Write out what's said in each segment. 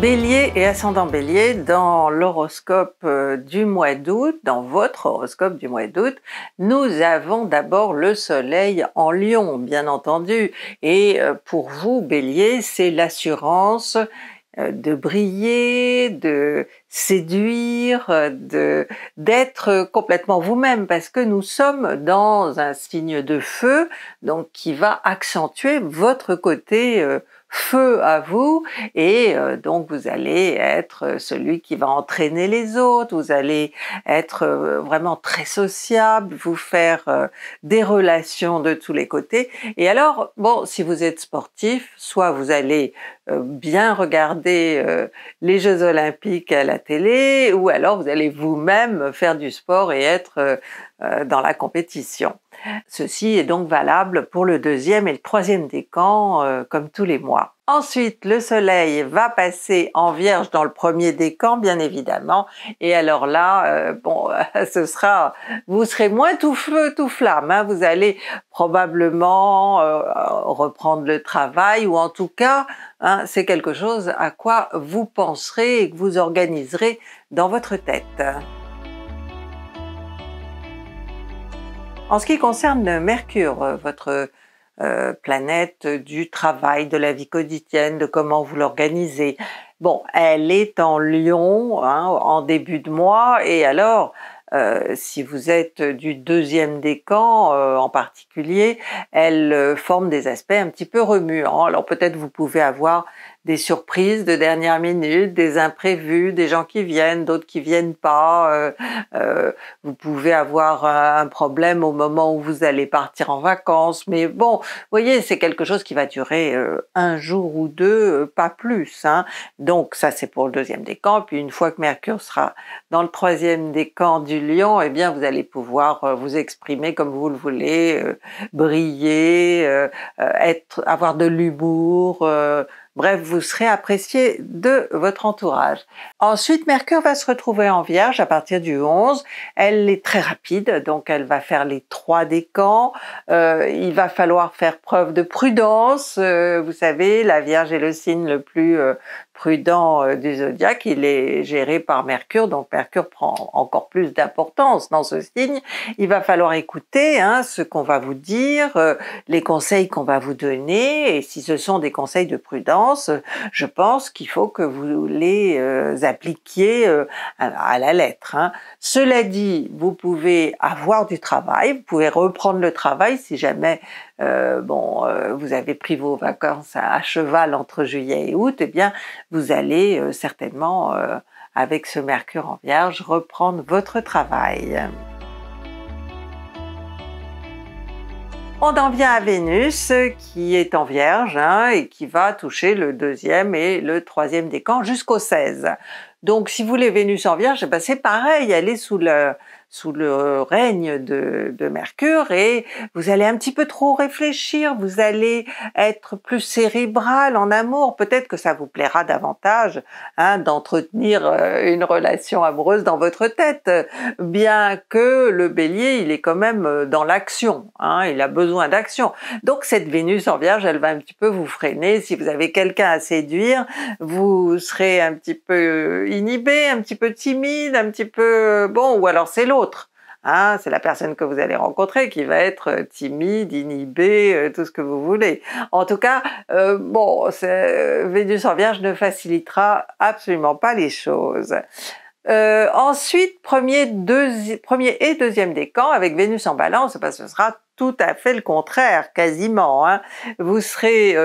Bélier et ascendant Bélier, dans l'horoscope euh, du mois d'août, dans votre horoscope du mois d'août, nous avons d'abord le soleil en lion, bien entendu. Et euh, pour vous, Bélier, c'est l'assurance euh, de briller, de séduire, de d'être complètement vous-même parce que nous sommes dans un signe de feu donc qui va accentuer votre côté feu à vous et euh, donc vous allez être euh, celui qui va entraîner les autres, vous allez être euh, vraiment très sociable, vous faire des relations de tous les côtés. Et alors, bon, si vous êtes sportif, soit vous allez bien regarder les Jeux olympiques à la télé ou alors vous allez vous-même faire du sport et être euh, dans la compétition. Ceci est donc valable pour le deuxième et le troisième décan euh, comme tous les mois. Ensuite, le soleil va passer en vierge dans le premier décan, bien évidemment. Et alors là, euh, bon, ce sera, vous serez moins tout feu, tout flamme. Hein. Vous allez probablement reprendre le travail ou en tout cas, hein, c'est quelque chose à quoi vous penserez et que vous organiserez dans votre tête. En ce qui concerne Mercure, euh, votre euh, planète euh, du travail, de la vie quotidienne, de comment vous l'organisez. Bon, elle est en Lion hein, en début de mois et alors, si vous êtes du deuxième décan camps en particulier, elle forme des aspects un petit peu remuants. Alors peut-être vous pouvez avoir des surprises de dernière minute, des imprévus, des gens qui viennent, d'autres qui viennent pas. Euh, euh, vous pouvez avoir euh, un, problème au moment où vous allez partir en vacances, mais bon, vous voyez, c'est quelque chose qui va durer un jour ou deux, pas plus. Hein. Donc ça, c'est pour le deuxième décan. Puis une fois que Mercure sera dans le troisième décan du Lion, eh bien, vous allez pouvoir vous exprimer comme vous le voulez, briller, être, avoir de l'humour Bref, vous serez apprécié de votre entourage. Ensuite, Mercure va se retrouver en Vierge à partir du 11. Elle est très rapide, donc elle va faire les trois décans. Euh, il va falloir faire preuve de prudence. Euh, vous savez, la Vierge est le signe le plus euh, prudent euh, du zodiaque, il est géré par Mercure, donc Mercure prend encore plus d'importance dans ce signe. Il va falloir écouter hein, ce qu'on va vous dire, euh, les conseils qu'on va vous donner, et si ce sont des conseils de prudence, je pense qu'il faut que vous les euh, appliquiez à, la lettre. Hein. Cela dit, vous pouvez avoir du travail, vous pouvez reprendre le travail si jamais euh, bon, euh, vous avez pris vos vacances à, cheval entre juillet et août, et eh bien, vous allez euh, certainement, avec ce Mercure en Vierge, reprendre votre travail. On en vient à Vénus qui est en Vierge hein, et qui va toucher le deuxième et le troisième décan jusqu'au 16. Donc, si vous voulez, Vénus en Vierge, eh ben, c'est pareil, elle sous le, sous le règne de, de, Mercure et vous allez un petit peu trop réfléchir, vous allez être plus cérébral en amour. Peut-être que ça vous plaira davantage hein, d'entretenir euh, une relation amoureuse dans votre tête, bien que le Bélier, il est quand même euh, dans l'action, hein, il a besoin d'action. Donc cette Vénus en Vierge, elle va un petit peu vous freiner. Si vous avez quelqu'un à séduire, vous serez un petit peu inhibé, un petit peu timide, un petit peu euh, bon, ou alors c'est l'autre. Hein, c'est la personne que vous allez rencontrer qui va être euh, timide, inhibée, euh, tout ce que vous voulez. En tout cas, bon, Vénus en Vierge ne facilitera absolument pas les choses. ensuite, premier, et deuxième décan, avec Vénus en balance, parce eh ben, ce sera tout à fait le contraire, quasiment. Hein. Vous serez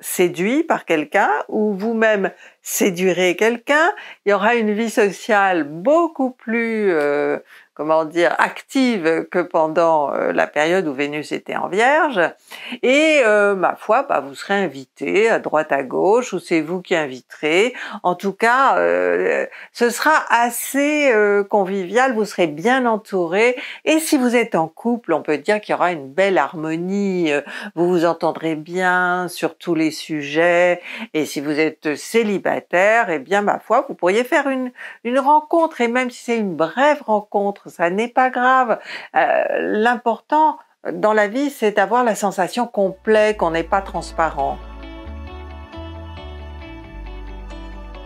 séduit par quelqu'un ou vous-même séduirez quelqu'un, il y aura une vie sociale beaucoup plus, euh, comment dire, active que pendant euh, la période où Vénus était en Vierge. Et euh, ma foi, bah, vous serez invité à droite à gauche, ou c'est vous qui inviterez. En tout cas, ce sera assez convivial, vous serez bien entouré. Et si vous êtes en couple, on peut dire qu'il y aura une belle harmonie, vous vous entendrez bien sur tous les sujets. Et si vous êtes célibataire, terre et eh bien ma foi, vous pourriez faire une, rencontre, et même si c'est une brève rencontre, ça n'est pas grave. Euh, l'important dans la vie, c'est d'avoir la sensation complète qu'on n'est pas transparent.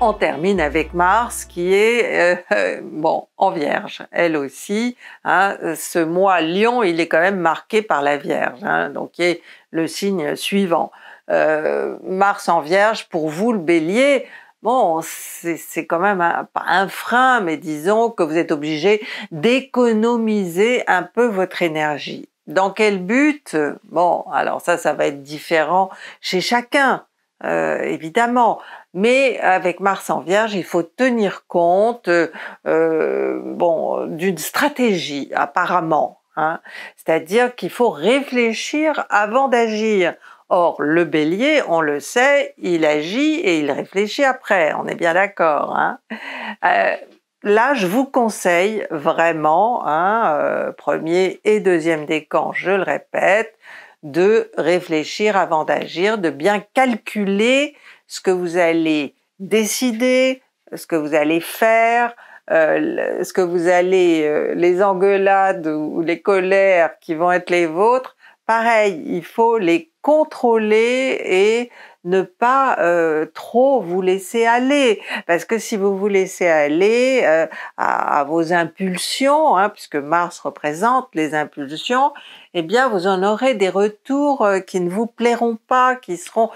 on termine avec Mars qui est euh, euh, bon en Vierge, elle aussi. Hein. ce mois Lion, il est quand même marqué par la Vierge, hein, donc qui est le signe suivant. Euh, Mars en Vierge, pour vous le Bélier, bon, c'est quand même un, frein, mais disons que vous êtes obligé d'économiser un peu votre énergie. Dans quel but Bon, alors ça, ça va être différent chez chacun, euh, évidemment. Mais avec Mars en Vierge, il faut tenir compte, euh, bon, d'une stratégie apparemment. Hein. C'est-à-dire qu'il faut réfléchir avant d'agir. Or, le bélier, on le sait, il agit et il réfléchit après, on est bien d'accord. Hein. Euh, là, je vous conseille vraiment, hein, euh, premier et deuxième décan, je le répète, de réfléchir avant d'agir, de bien calculer ce que vous allez décider, ce que vous allez faire, euh, ce que vous allez, les engueulades ou les colères qui vont être les vôtres, pareil, il faut les contrôler et ne pas euh, trop vous laisser aller, parce que si vous vous laissez aller euh, à, vos impulsions, hein, puisque Mars représente les impulsions, eh bien vous en aurez des retours euh, qui ne vous plairont pas, qui seront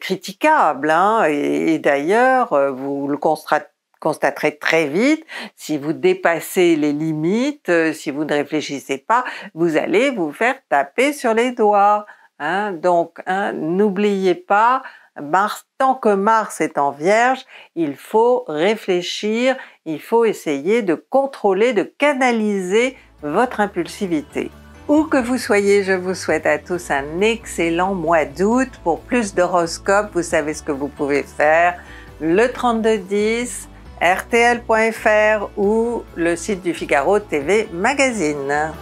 critiquables, hein. et d'ailleurs vous le constatez constaterez très vite, si vous dépassez les limites, euh, si vous ne réfléchissez pas, vous allez vous faire taper sur les doigts. Hein. Donc, hein, n'oubliez pas, Mars, tant que Mars est en Vierge, il faut réfléchir, il faut essayer de contrôler, de canaliser votre impulsivité. Où que vous soyez, je vous souhaite à tous un excellent mois d'août. Pour plus d'horoscopes, vous savez ce que vous pouvez faire. Le 10 rtl.fr ou le site du Figaro TV Magazine.